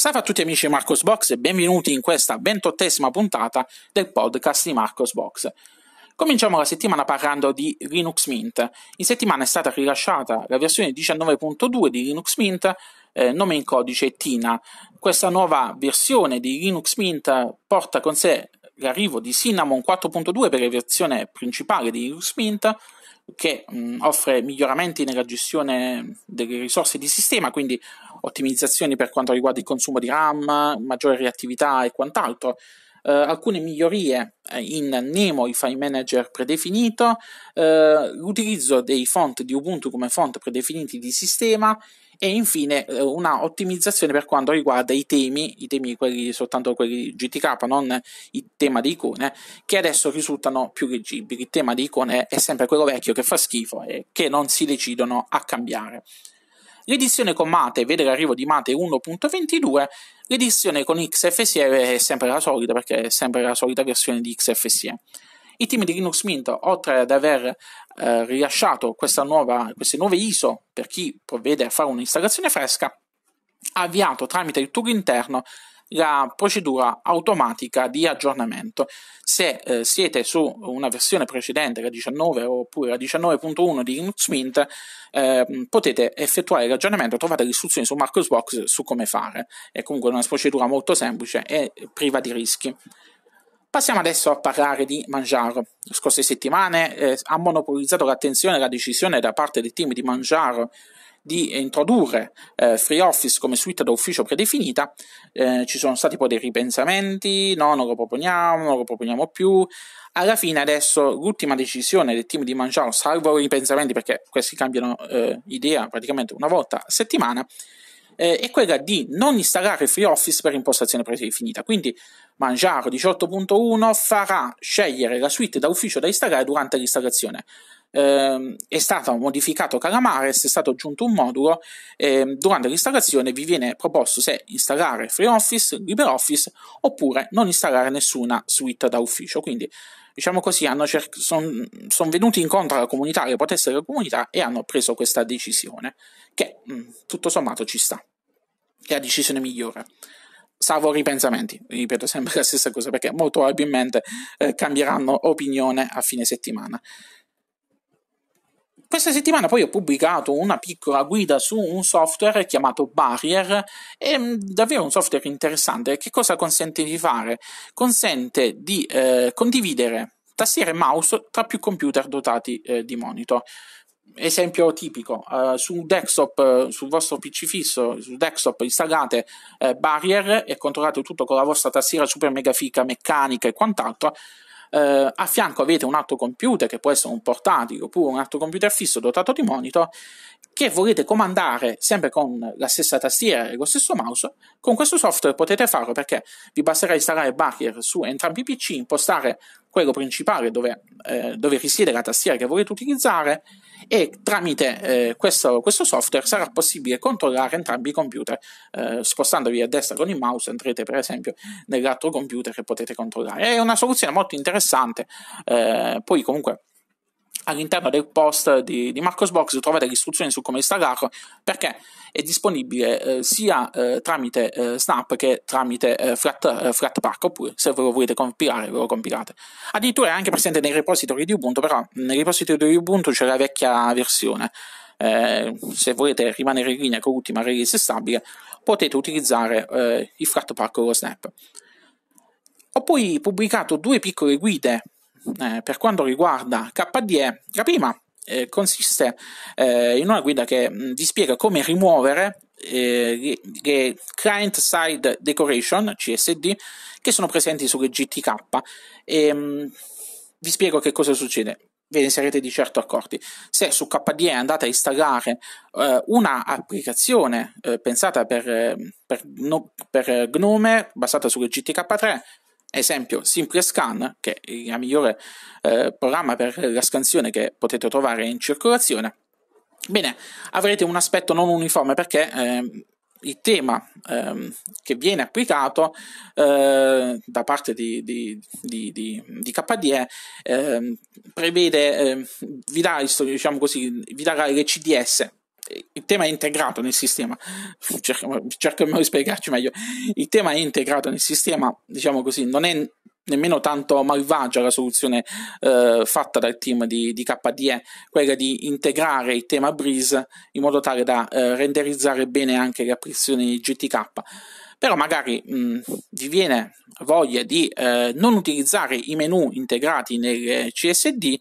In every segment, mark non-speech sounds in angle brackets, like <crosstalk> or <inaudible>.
Salve a tutti amici Marcos Box e benvenuti in questa ventottesima puntata del podcast di Marcos Box. Cominciamo la settimana parlando di Linux Mint. In settimana è stata rilasciata la versione 19.2 di Linux Mint, eh, nome in codice Tina. Questa nuova versione di Linux Mint porta con sé l'arrivo di Cinnamon 4.2 per la versione principale di Linux Mint, che mh, mm, offre miglioramenti nella gestione delle risorse di sistema, quindi ottimizzazioni per quanto riguarda il consumo di RAM, maggiore reattività e quant'altro. Uh, alcune migliorie eh, in Nemo, il file manager predefinito, uh, l'utilizzo dei font di Ubuntu come font predefiniti di sistema e infine uh, una ottimizzazione per quanto riguarda i temi, i temi quelli, soltanto quelli GTK, non il tema di icone, che adesso risultano più leggibili. Il tema di icone è sempre quello vecchio che fa schifo e che non si decidono a cambiare. L'edizione con Mate vede l'arrivo di Mate 1.22, l'edizione con XFSE è sempre la solita perché è sempre la solita versione di XFSE. I team di Linux Mint, oltre ad aver eh, rilasciato nuova, queste nuove ISO per chi provvede a fare un'installazione fresca, ha avviato tramite il tool interno la procedura automatica di aggiornamento. Se eh, siete su una versione precedente, la 19 oppure la 19.1 di Linux Mint, eh, potete effettuare l'aggiornamento, trovate le istruzioni su Marcosbox su come fare. È comunque una procedura molto semplice e priva di rischi. Passiamo adesso a parlare di Mangiaro. scorse settimane eh, ha monopolizzato l'attenzione e la decisione da parte del team di Mangiaro di introdurre eh, FreeOffice come suite da ufficio predefinita, eh, ci sono stati poi dei ripensamenti, no, non lo proponiamo, non lo proponiamo più. Alla fine adesso l'ultima decisione del team di Mangiaro, salvo i ripensamenti perché questi cambiano eh, idea praticamente una volta a settimana, eh, è quella di non installare FreeOffice per impostazione predefinita. Quindi Mangiaro 18.1 farà scegliere la suite da ufficio da installare durante l'installazione eh, è stato modificato Calamares, è stato aggiunto un modulo, eh, durante l'installazione vi viene proposto se installare FreeOffice, LibreOffice oppure non installare nessuna suite da ufficio, quindi diciamo così cer- sono son venuti incontro alla comunità, alle proteste della comunità e hanno preso questa decisione, che mh, mm, tutto sommato ci sta, è la decisione migliore salvo ripensamenti, ripeto sempre la stessa cosa perché molto probabilmente eh, cambieranno opinione a fine settimana. Questa settimana poi ho pubblicato una piccola guida su un software chiamato Barrier, è mm, davvero un software interessante. Che cosa consente di fare? Consente di eh, condividere tastiere e mouse tra più computer dotati eh, di monitor. Esempio tipico, eh, su desktop, eh, sul vostro PC fisso, su desktop installate eh, Barrier e controllate tutto con la vostra tastiera super mega fica, meccanica e quant'altro eh, a fianco avete un altro computer che può essere un portatile oppure un altro computer fisso dotato di monitor che volete comandare sempre con la stessa tastiera e lo stesso mouse, con questo software potete farlo perché vi basterà installare Barrier su entrambi i PC, impostare quello principale dove, eh, dove risiede la tastiera che volete utilizzare e tramite eh, questo, questo, software sarà possibile controllare entrambi i computer. Eh, spostandovi a destra con il mouse andrete per esempio nell'altro computer che potete controllare. È una soluzione molto interessante, eh, poi comunque all'interno del post di, di Marcos Box trovate le istruzioni su come installarlo perché è disponibile eh, sia eh, tramite eh, Snap che tramite eh, Flat, eh, Flatpak oppure se ve lo volete compilare ve lo compilate addirittura è anche presente nei repository di Ubuntu però nei repository di Ubuntu c'è la vecchia versione eh, se volete rimanere in linea con l'ultima release stabile potete utilizzare il Flatpak o lo Snap ho poi pubblicato due piccole guide eh, per quanto riguarda KDE, la prima eh, consiste eh, in una guida che mh, mm, vi spiega come rimuovere le, eh, le client side decoration CSD che sono presenti sulle GTK e mh, mm, vi spiego che cosa succede ve ne sarete di certo accorti. Se su KDE andate a installare eh, una applicazione eh, pensata per, eh, per, no, per, GNOME basata sulle GTK3, Esempio, SimpliScan, che è il migliore eh, programma per la scansione che potete trovare in circolazione. Bene, avrete un aspetto non uniforme perché eh, il tema ehm, che viene applicato eh, da parte di, di, di, di KDE ehm, prevede, eh, vi, dà, diciamo così, vi darà le CDS il tema è integrato nel sistema, <laughs> cerco, cerchiamo di spiegarci meglio, il tema è integrato nel sistema, diciamo così, non è nemmeno tanto malvagia la soluzione eh, fatta dal team di, di, KDE, quella di integrare il tema Breeze in modo tale da eh, renderizzare bene anche le applicazioni GTK. Però magari mh, mm, vi viene voglia di eh, non utilizzare i menu integrati nel CSD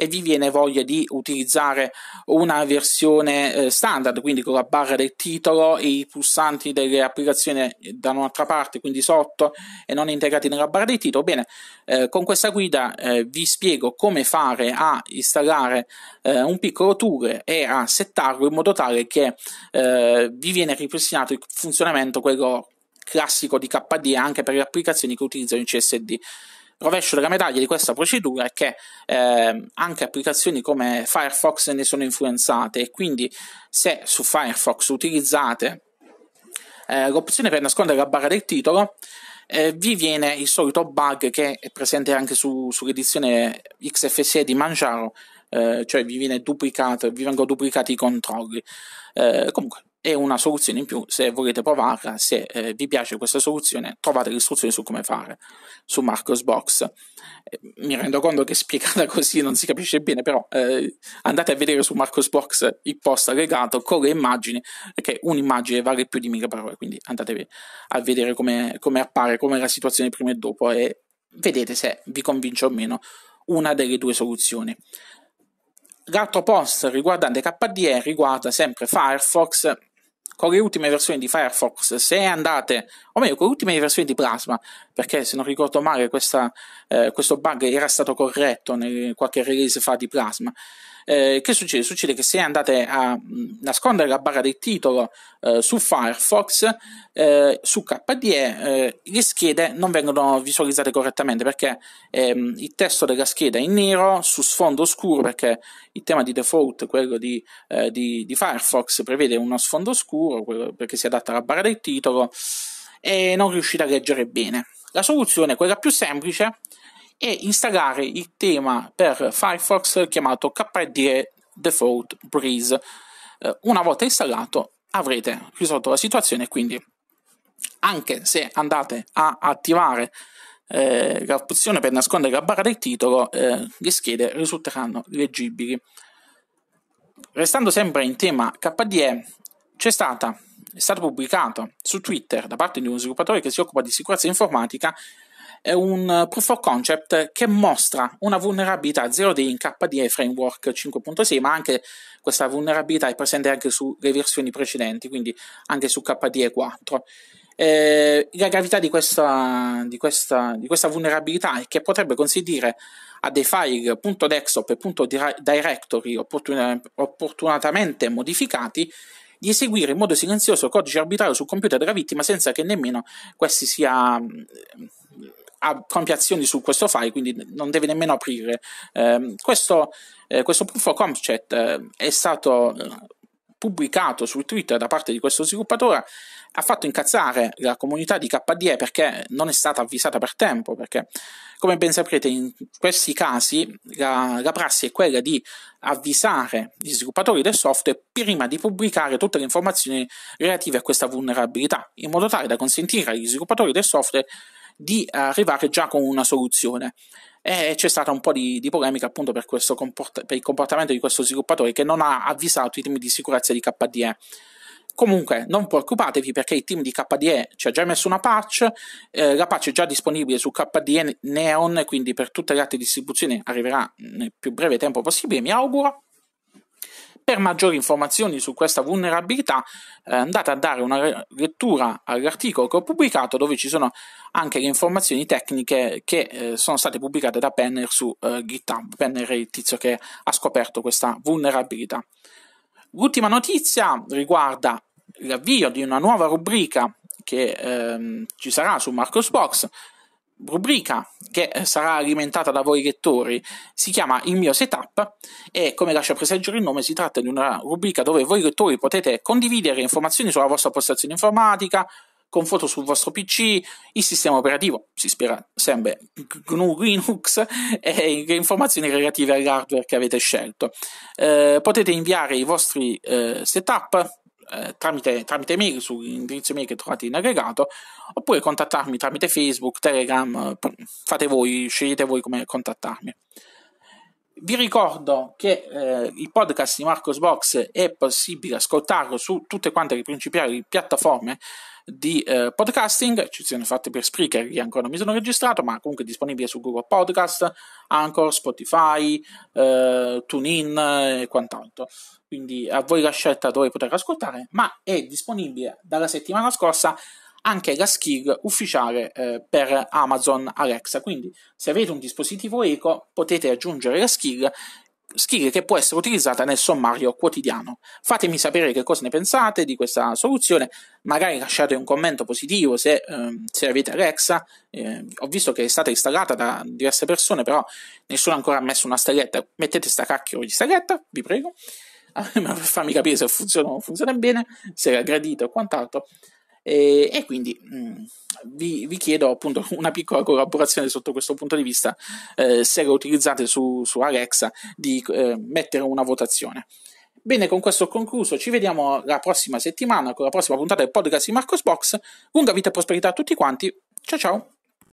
e vi viene voglia di utilizzare una versione eh, standard, quindi con la barra del titolo e i pulsanti delle applicazioni da un'altra parte, quindi sotto e non integrati nella barra del titolo, bene, eh, con questa guida eh, vi spiego come fare a installare eh, un piccolo tool e a settarlo in modo tale che eh, vi viene ripristinato il funzionamento quello classico di KDE anche per le applicazioni che utilizzano il CSD rovescio della medaglia di questa procedura è che eh, anche applicazioni come Firefox ne sono influenzate e quindi se su Firefox utilizzate eh, l'opzione per nascondere la barra del titolo eh, vi viene il solito bug che è presente anche su, sull'edizione XFSE di Manjaro, eh, cioè vi, duplicato, vi vengono duplicati i controlli. Eh, comunque, è una soluzione in più se volete provarla, se eh, vi piace questa soluzione trovate le istruzioni su come fare su Marcosbox. Eh, mi rendo conto che spiegata <laughs> così non si capisce bene, però eh, andate a vedere su Marcosbox il post allegato con le immagini, perché un'immagine vale più di mille parole, quindi andatevi a vedere come, come appare, come la situazione prima e dopo e vedete se vi convince o meno una delle due soluzioni. L'altro post riguardante KDE riguarda sempre Firefox con le ultime versioni di Firefox, se andate, o meglio, con le ultime versioni di Plasma, perché se non ricordo male questa, eh, questo bug era stato corretto nel, qualche release fa di Plasma, eh, che succede? Succede che se andate a mm, nascondere la barra del titolo eh, su Firefox, eh, su KDE, eh, le schede non vengono visualizzate correttamente perché ehm, il testo della scheda è in nero su sfondo scuro perché il tema di default, quello di, eh, di, di Firefox, prevede uno sfondo scuro perché si adatta alla barra del titolo e non riuscite a leggere bene. La soluzione, quella più semplice, e installare il tema per Firefox chiamato KDE Default Breeze. Eh, una volta installato avrete risolto la situazione, quindi anche se andate a attivare eh, la per nascondere la barra del titolo, eh, le schede risulteranno leggibili. Restando sempre in tema KDE, c'è stata, è stato pubblicato su Twitter da parte di uno sviluppatore che si occupa di sicurezza informatica è un eh, proof of concept che mostra una vulnerabilità 0D in KDE Framework 5.6, ma anche questa vulnerabilità è presente anche sulle versioni precedenti, quindi anche su KDE 4. Eh, la gravità di questa, di, questa, di questa, vulnerabilità è che potrebbe consentire a dei file .desktop e .directory opportun- opportunatamente modificati di eseguire in modo silenzioso codice arbitrario sul computer della vittima senza che nemmeno questi sia mm, ha compie azioni su questo file, quindi non deve nemmeno aprire. Eh, questo, eh, questo, proof of concept eh, è stato eh, pubblicato su Twitter da parte di questo sviluppatore ha fatto incazzare la comunità di KDE perché non è stata avvisata per tempo, perché come ben saprete in questi casi la, la prassi è quella di avvisare gli sviluppatori del software prima di pubblicare tutte le informazioni relative a questa vulnerabilità, in modo tale da consentire agli sviluppatori del software di eh, arrivare già con una soluzione. E c'è stata un po' di, di polemica appunto per, comport- per il comportamento di questo sviluppatore che non ha avvisato i team di sicurezza di KDE. Comunque, non preoccupatevi perché il team di KDE ci ha già messo una patch, eh, la patch è già disponibile su KDE Neon, quindi per tutte le altre distribuzioni arriverà nel più breve tempo possibile, mi auguro. Per maggiori informazioni su questa vulnerabilità eh, andate a dare una lettura all'articolo che ho pubblicato dove ci sono anche le informazioni tecniche che eh, sono state pubblicate da Penner su eh, GitHub. Penner è il tizio che ha scoperto questa vulnerabilità. L'ultima notizia riguarda l'avvio di una nuova rubrica che ehm, ci sarà su Marcosbox rubrica che sarà alimentata da voi lettori si chiama Il mio setup e come lascia presagire il nome si tratta di una rubrica dove voi lettori potete condividere informazioni sulla vostra postazione informatica con foto sul vostro PC, il sistema operativo, si spera sempre GNU Linux e le informazioni relative all'hardware che avete scelto. Eh, potete inviare i vostri eh, setup eh, tramite, tramite mail sull'indirizzo mail che trovate in aggregato oppure contattarmi tramite Facebook, Telegram, eh, fate voi, scegliete voi come contattarmi. Vi ricordo che eh, il podcast di Marcos Box è possibile ascoltarlo su tutte quante le principali piattaforme di eh, podcasting, eccezione fatte per Spreaker, che ancora non mi sono registrato, ma comunque è disponibile su Google Podcast, Anchor, Spotify, eh, TuneIn e quant'altro. Quindi a voi la scelta dove poter ascoltare, ma è disponibile dalla settimana scorsa anche la skill ufficiale eh, per Amazon Alexa. Quindi, se avete un dispositivo eco, potete aggiungere la skill skill che può essere utilizzata nel sommario quotidiano. Fatemi sapere che cosa ne pensate di questa soluzione, magari lasciate un commento positivo se, ehm, se avete Alexa, eh, ho visto che è stata installata da diverse persone, però nessuno ancora ha messo una stelletta, mettete sta cacchio di stelletta, vi prego, <laughs> Fammi capire se funziona o non funziona bene, se è gradito o quant'altro. E, e quindi mh, mm, vi, vi, chiedo appunto <laughs> una piccola collaborazione sotto questo punto di vista, eh, se lo utilizzate su, su Alexa, di eh, mettere una votazione. Bene, con questo ho concluso. Ci vediamo la prossima settimana con la prossima puntata del podcast di Marcos Box. Lunga vita e prosperità a tutti quanti. Ciao ciao.